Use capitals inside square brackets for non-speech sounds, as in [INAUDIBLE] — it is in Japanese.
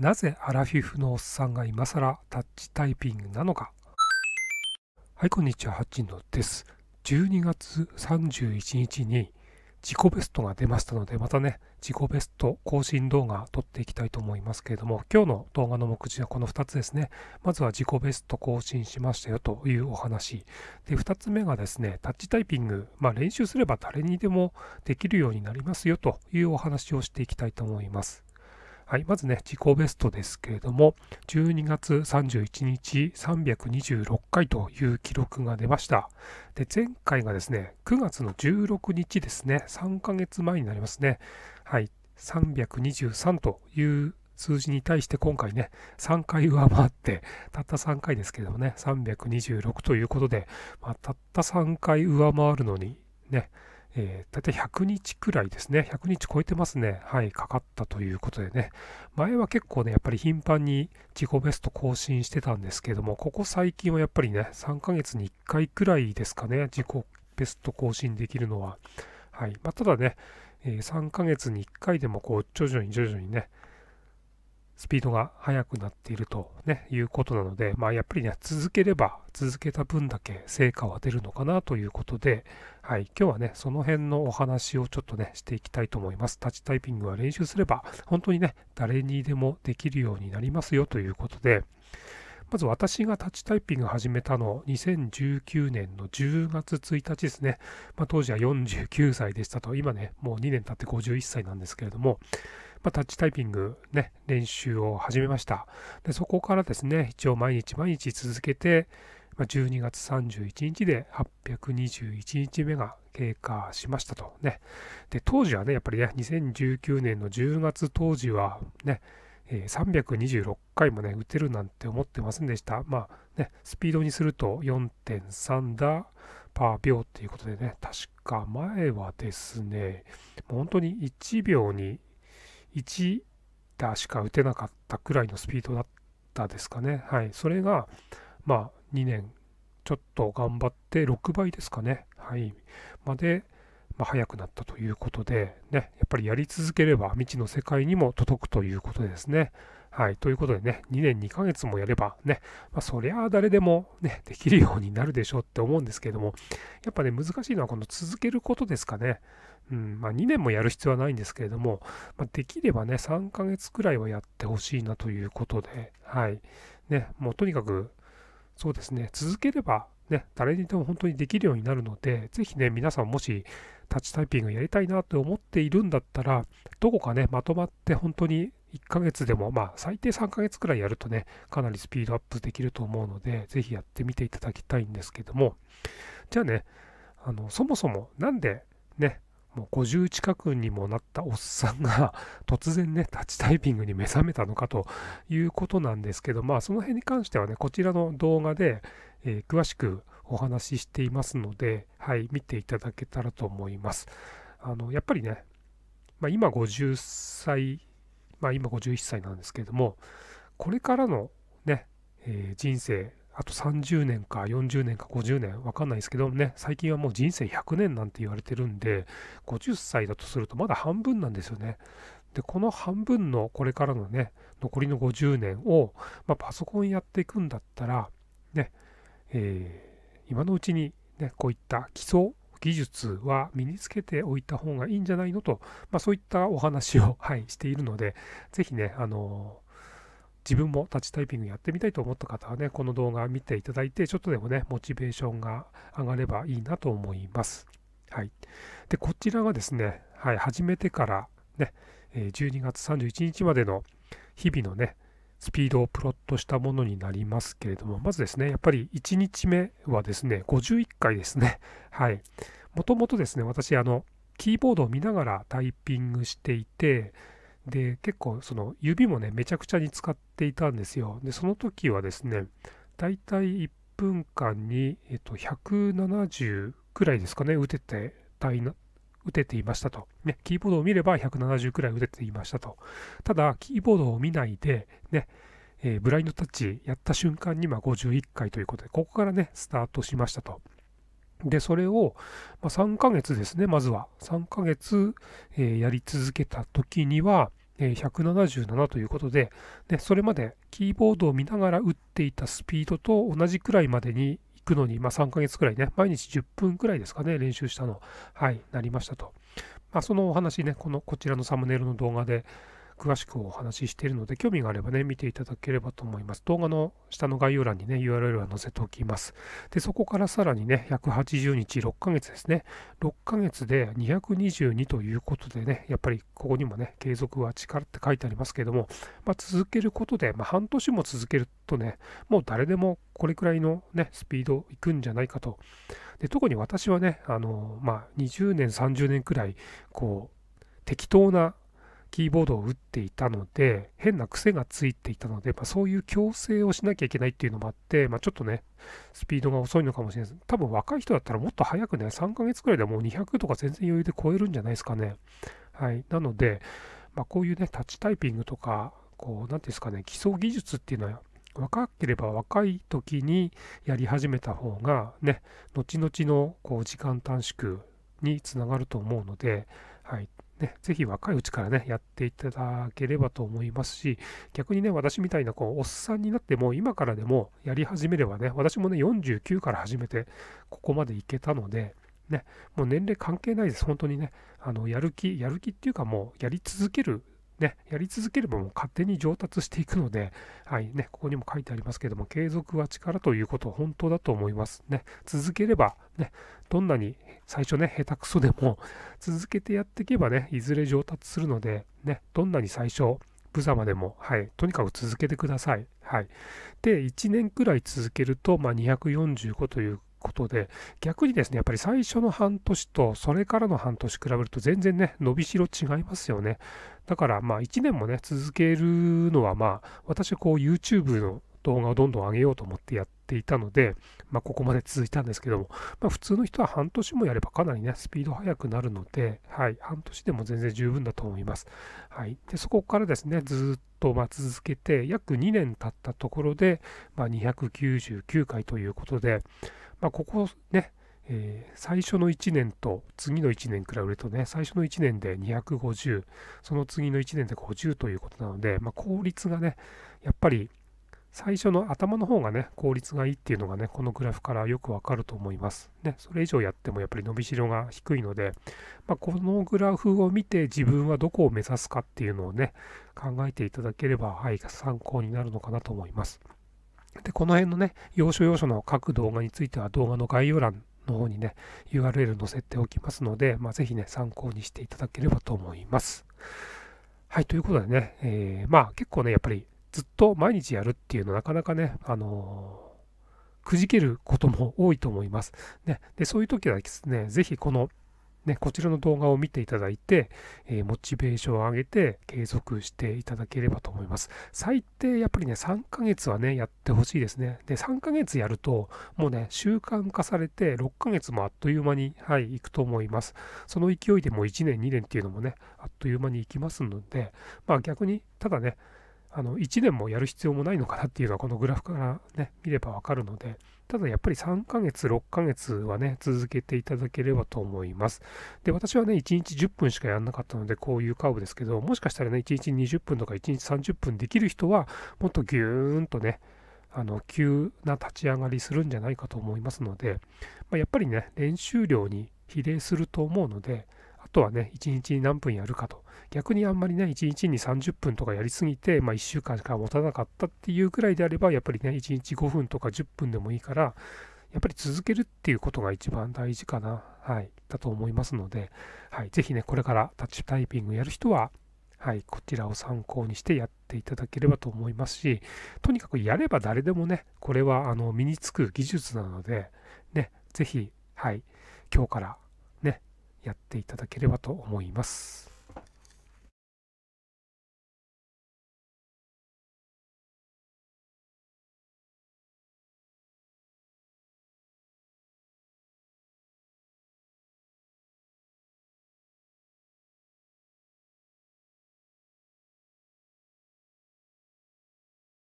なぜアラフィフのおっさんが今更タッチタイピングなのかはいこんにちはハチンです12月31日に自己ベストが出ましたのでまたね自己ベスト更新動画撮っていきたいと思いますけれども今日の動画の目次はこの2つですねまずは自己ベスト更新しましたよというお話で2つ目がですねタッチタイピング、まあ、練習すれば誰にでもできるようになりますよというお話をしていきたいと思いますはい、まずね、自己ベストですけれども、12月31日326回という記録が出ました。で、前回がですね、9月の16日ですね、3ヶ月前になりますね。はい、323という数字に対して今回ね、3回上回って、たった3回ですけどもね、326ということで、まあ、たった3回上回るのに、ね、えー、大体100日くらいですね、100日超えてますね、はい、かかったということでね、前は結構ね、やっぱり頻繁に自己ベスト更新してたんですけども、ここ最近はやっぱりね、3ヶ月に1回くらいですかね、自己ベスト更新できるのは。はい、まあ、ただね、えー、3ヶ月に1回でもこう、徐々に徐々にね、スピードが速くなっていると、ね、いうことなので、まあ、やっぱりね、続ければ続けた分だけ成果は出るのかなということで、はい、今日はね、その辺のお話をちょっとね、していきたいと思います。タッチタイピングは練習すれば、本当にね、誰にでもできるようになりますよということで、まず私がタッチタイピング始めたの、2019年の10月1日ですね。まあ、当時は49歳でしたと、今ね、もう2年経って51歳なんですけれども、まあ、タッチタイピングね、練習を始めました。でそこからですね、一応毎日毎日続けて、まあ、12月31日で821日目が経過しましたとね。で、当時はね、やっぱりね、2019年の10月当時はね、326回もね、打てるなんて思ってませんでした。まあね、スピードにすると4.3打パー秒っていうことでね、確か前はですね、本当に1秒に1打しか打てなかったくらいのスピードだったですかね。はい、それが、まあ、2年ちょっと頑張って6倍ですかね、はい、まで、まあ、速くなったということで、ね、やっぱりやり続ければ未知の世界にも届くということですね。はい。ということでね、2年2ヶ月もやればね、まあ、そりゃあ誰でもね、できるようになるでしょうって思うんですけれども、やっぱね、難しいのはこの続けることですかね。うんまあ、2年もやる必要はないんですけれども、まあ、できればね、3ヶ月くらいはやってほしいなということで、はい。ね、もうとにかく、そうですね、続ければ、ね、誰にでも本当にできるようになるので、ぜひね、皆さんもしタッチタイピングやりたいなと思っているんだったら、どこかね、まとまって本当に1ヶ月でも、まあ、最低3ヶ月くらいやるとね、かなりスピードアップできると思うので、ぜひやってみていただきたいんですけども、じゃあね、あのそもそもなんでね、もう50近くにもなったおっさんが [LAUGHS] 突然ね、タッチタイピングに目覚めたのかということなんですけど、まあその辺に関してはね、こちらの動画で、えー、詳しくお話ししていますので、はい、見ていただけたらと思います。あの、やっぱりね、まあ、今50歳、まあ今51歳なんですけども、これからのね、えー、人生あと30年か40年か50年、わかんないですけどね、最近はもう人生100年なんて言われてるんで、50歳だとするとまだ半分なんですよね。で、この半分のこれからのね、残りの50年を、まあ、パソコンやっていくんだったら、ね、えー、今のうちに、ね、こういった基礎技術は身につけておいた方がいいんじゃないのと、まあ、そういったお話を、はい、しているので、ぜひね、あのー自分もタッチタイピングやってみたいと思った方はね、この動画見ていただいて、ちょっとでもね、モチベーションが上がればいいなと思います。はい。で、こちらがですね、はい、始めてからね、12月31日までの日々のね、スピードをプロットしたものになりますけれども、まずですね、やっぱり1日目はですね、51回ですね。はい。もともとですね、私、あの、キーボードを見ながらタイピングしていて、で、結構その指もね、めちゃくちゃに使っていたんですよ。で、その時はですね、だいたい1分間に、えっと、170くらいですかね、打ててたいな、打てていましたと。ね、キーボードを見れば170くらい打てていましたと。ただ、キーボードを見ないで、ね、えー、ブラインドタッチやった瞬間にま51回ということで、ここからね、スタートしましたと。で、それを、ま3ヶ月ですね、まずは。3ヶ月、えやり続けた時には、え177ということでで、それまでキーボードを見ながら打っていたスピードと同じくらいまでに行くのに、まあ、3ヶ月くらいね、毎日10分くらいですかね、練習したの、はい、なりましたと。まあ、そのお話ね、このこちらのサムネイルの動画で、詳しくお話ししているので、興味があればね、見ていただければと思います。動画の下の概要欄にね、URL は載せておきます。で、そこからさらにね、180日、6ヶ月ですね。6ヶ月で222ということでね、やっぱりここにもね、継続は力って書いてありますけども、まあ、続けることで、まあ、半年も続けるとね、もう誰でもこれくらいのね、スピードいくんじゃないかと。で、特に私はね、あの、まあ、20年、30年くらい、こう、適当なキーボードを打っていたので、変な癖がついていたので、まあ、そういう矯正をしなきゃいけないっていうのもあって、まあ、ちょっとね、スピードが遅いのかもしれないです。多分若い人だったらもっと早くね、3ヶ月くらいでもう200とか全然余裕で超えるんじゃないですかね。はい。なので、まあ、こういうね、タッチタイピングとか、こう、なんていうんですかね、基礎技術っていうのは、若ければ若い時にやり始めた方がね、後々のこう時間短縮につながると思うので、はい、ね、ぜひ若いうちからね、やっていただければと思いますし、逆にね、私みたいなこうおっさんになっても、今からでもやり始めればね、私もね、49から始めて、ここまでいけたので、ね、もう年齢関係ないです、本当にね、あのやる気、やる気っていうか、もうやり続けるね、やり続ければもう勝手に上達していくので、はいね、ここにも書いてありますけども、継続は力ということ、本当だと思いますね。続ければ、ね、どんなに最初ね、下手くそでも [LAUGHS] 続けてやっていけばね、いずれ上達するので、ね、どんなに最初、無様でも、はい、とにかく続けてください。はい。で、1年くらい続けると、まあ、245ということで、逆にですね、やっぱり最初の半年と、それからの半年比べると全然ね、伸びしろ違いますよね。だから、まあ、1年もね、続けるのは、まあ、私はこう、YouTube の動画をどんどん上げようと思ってやって、ていたので、まあ、ここまで続いたんですけども、まあ、普通の人は半年もやればかなりね、スピード速くなるので、はい、半年でも全然十分だと思います。はい、でそこからですね、ずっとま続けて、約2年経ったところで、まあ、299回ということで、まここね、えー、最初の1年と次の1年比べるとね、最初の1年で250、その次の1年で50ということなので、まあ、効率がね、やっぱり最初の頭の方がね、効率がいいっていうのがね、このグラフからよくわかると思います。ね、それ以上やってもやっぱり伸びしろが低いので、まあ、このグラフを見て自分はどこを目指すかっていうのをね、考えていただければ、はい、参考になるのかなと思います。で、この辺のね、要所要所の各動画については動画の概要欄の方にね、URL 載せておきますので、まあ、ぜひね、参考にしていただければと思います。はい、ということでね、えー、まあ結構ね、やっぱりずっと毎日やるっていうのはなかなかね、あのー、くじけることも多いと思います。ね、でそういう時はですね、ぜひこの、ね、こちらの動画を見ていただいて、えー、モチベーションを上げて継続していただければと思います。最低やっぱりね、3ヶ月はね、やってほしいですね。で、3ヶ月やると、もうね、習慣化されて6ヶ月もあっという間に、はい、いくと思います。その勢いでもう1年、2年っていうのもね、あっという間に行きますので、まあ逆に、ただね、あの1年もやる必要もないのかなっていうのはこのグラフからね見ればわかるのでただやっぱり3ヶ月6ヶ月はね続けていただければと思いますで私はね1日10分しかやんなかったのでこういうカーブですけどもしかしたらね1日20分とか1日30分できる人はもっとギューンとねあの急な立ち上がりするんじゃないかと思いますので、まあ、やっぱりね練習量に比例すると思うので、とはね、1日に何分やるかと。逆にあんまりね、1日に30分とかやりすぎて、まあ、1週間しか持たなかったっていうくらいであれば、やっぱりね、1日5分とか10分でもいいから、やっぱり続けるっていうことが一番大事かな、はい、だと思いますので、はい、ぜひね、これからタッチタイピングやる人は、はい、こちらを参考にしてやっていただければと思いますし、とにかくやれば誰でもね、これはあの身につく技術なので、ね、ぜひ、はい、今日からやっていただければと思います。